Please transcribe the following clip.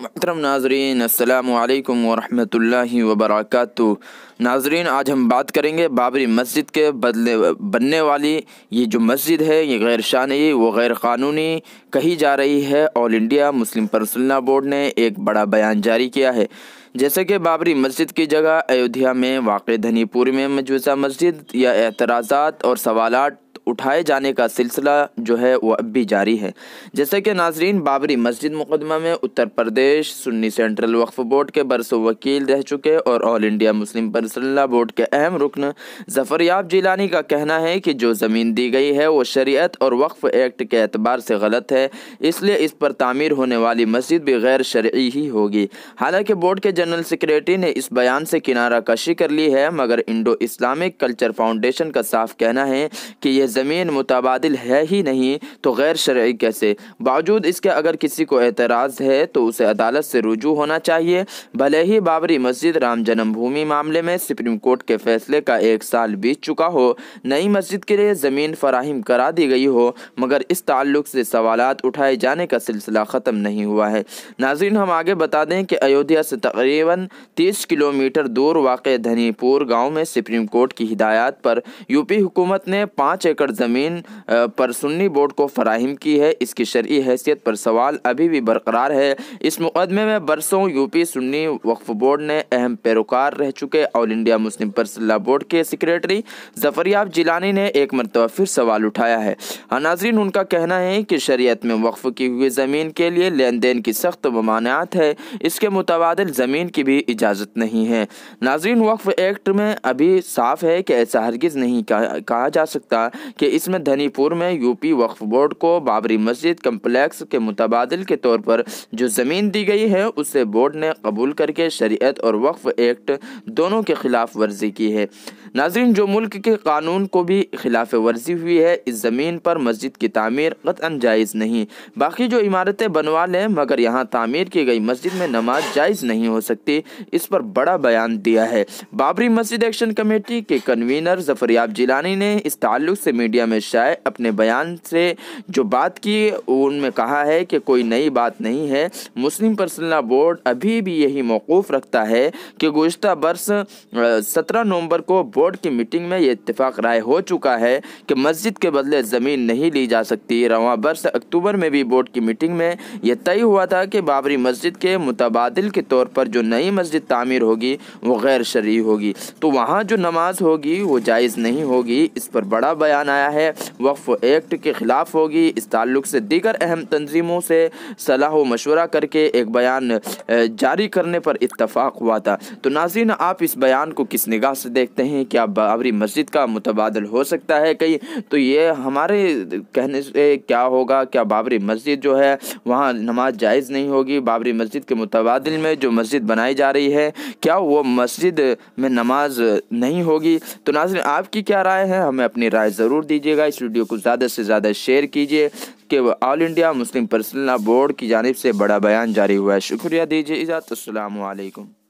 محترم ناظرین السلام علیکم ورحمۃ اللہ وبرکاتہ ناظرین آج ہم بات کریں گے بابری مسجد کے بدلے بننے والی یہ جو مسجد ہے یہ غیر شانعی و غیر قانونی کہی جا رہی ہے all India Muslim personal board نے ایک بڑا بیان جاری کیا ہے جیسے کہ بابری مسجد کی جگہ ایودھیا میں واقع دھنی پور میں مجوزہ مسجد یا اعتراضات اور سوالات اٹھائے جانے کا سلسلہ جو ہے وہ اب بھی جاری ہے جیسا کہ ناظرین بابری مسجد مقدمہ میں اتر پردیش سنی سینٹرل وقف بورڈ کے برس وکیل رہ چکے اور آل انڈیا مسلم پرسلہ بورڈ کے اہم رکن ظفریاب جیلانی کا کہنا ہے کہ جو زمین دی گئی ہے وہ شریعت اور وقف ایکٹ کے اعتبار سے غلط ہے اس لیے اس پر تعمیر ہونے والی مسجد بھی غیر شرعی ہی ہوگی حالانکہ بورڈ کے جنرل سکریٹری نے اس بیان سے کنارہ کشی کر لی ہے مگر انڈو اسلامک کلچر فاؤنڈیشن کا صاف کہنا ہے کہ یہ زمین متبادل ہے ہی نہیں تو غیر شرعی کیسے باوجود اس کے اگر کسی کو اعتراض ہے تو اسے عدالت سے رجوع ہونا چاہیے بھلے ہی بابری مسجد رام جنم بھومی معاملے میں سپریم کورٹ کے فیصلے کا ایک سال بیت چکا ہو نئی مسجد کے لیے زمین فراہم کرا دی گئی ہو مگر اس تعلق سے سوالات اٹھائے جانے کا سلسلہ ختم نہیں ہوا ہے ناظرین ہم آگے بتا دیں کہ ایودھیا سے تقریباً تیس کلو میٹر دور واقع دھنی پور گاؤں میں سپریم کورٹ کی ہدایات پر یو پی حکومت نے پانچ ایکڑ ایکڑ زمین پر سنی بورڈ کو فراہم کی ہے اس کی شرعی حیثیت پر سوال ابھی بھی برقرار ہے اس مقدمے میں برسوں سیکریٹری ظفریاب جیلانی نے ایک مرتبہ پھر سوال اٹھایا ہے ہاں، ناظرین ان کا کہنا ہے کہ شریعت میں وقف کی ہوئی زمین کے لیے لین دین کی سخت ممانعات ہے اس کے متبادل زمین کی بھی اجازت نہیں ہے ناظرین وقف ایکٹ میں ابھی صاف ہے کہ ایسا ہرگز نہیں کہا جا سکتا کہ اس میں دھنی پور میں یو پی وقف بورڈ کو بابری مسجد کمپلیکس کے متبادل کے طور پر جو زمین دی گئی ہے اسے بورڈ نے قبول کر کے شریعت اور وقف ایکٹ دونوں کے خلاف ورزی کی ہے ناظرین جو ملک کے قانون کو بھی خلاف ورزی ہوئی ہے اس زمین پر مسجد کی تعمیر قطعا جائز نہیں باقی جو عمارتیں بنوا لیں مگر یہاں تعمیر کی گئی مسجد میں نماز جائز نہیں ہو سکتی اس پر بڑا بیان دیا ہے بابری مسجد ایکشن کمیٹی کے کنوینر ظفریاب جیلانی نے اس تعلق سے میڈیا میں شائع اپنے بیان سے جو بات کی ان میں کہا ہے کہ کوئی نئی بات نہیں ہے مسلم پرسنلا بورڈ ابھی بھی یہی موقوف رکھتا ہے کہ گزشتہ برس سترہ نومبر کو بورڈ کی میٹنگ میں یہ اتفاق رائے ہو چکا ہے کہ مسجد کے بدلے زمین نہیں لی جا سکتی رواں برس اکتوبر میں بھی بورڈ کی میٹنگ میں یہ طے ہوا تھا کہ بابری مسجد کے متبادل کے طور پر جو نئی مسجد تعمیر ہوگی وہ غیر شرعی ہوگی تو وہاں جو نماز ہوگی وہ جائز نہیں ہوگی اس پر بڑا بیان آیا ہے وقف ایکٹ کے خلاف ہوگی اس تعلق سے دیگر اہم تنظیموں سے صلاح و مشورہ کر کے ایک بیان جاری کرنے پر اتفاق ہوا تھا تو ناظرین آپ اس بیان کو کس نگاہ سے دیکھتے ہیں کیا بابری مسجد کا متبادل ہو سکتا ہے کہیں تو یہ ہمارے کہنے سے کیا ہوگا کیا بابری مسجد جو ہے وہاں نماز جائز نہیں ہوگی بابری مسجد کے متبادل میں جو مسجد بنائی جا رہی ہے کیا وہ مسجد میں نماز نہیں ہوگی تو ناظرین آپ کی کیا رائے ہے ہمیں اپنی رائے ضرور دیجیے گا اس ویڈیو کو زیادہ سے زیادہ شیئر کیجیے کہ all India Muslim personal board کی جانب سے بڑا بیان جاری ہوا ہے شکریہ دیجیے اجازت السلام علیکم